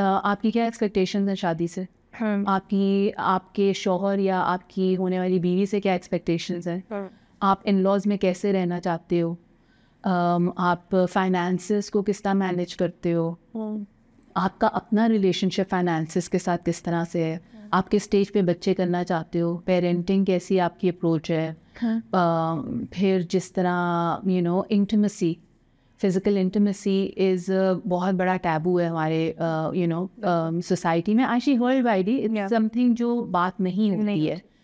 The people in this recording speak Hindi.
आपकी क्या एक्सपेक्टेशन हैं शादी से हम्म। आपकी आपके शोहर या आपकी होने वाली बीवी से क्या एक्सपेक्टेशंस हैं हम्म। आप इन लॉज में कैसे रहना चाहते हो um, आप फाइनेंस को किस तरह मैनेज करते हो हम्म। आपका अपना रिलेशनशिप फाइनेंसिस के साथ किस तरह से है आप किस स्टेज पे बच्चे करना चाहते हो पेरेंटिंग कैसी आपकी अप्रोच है uh, फिर जिस तरह you know intimacy physical intimacy is बहुत बड़ा टैबू है हमारे यू नो सोसाइटी में I she hold by it's something जो बात नहीं होती है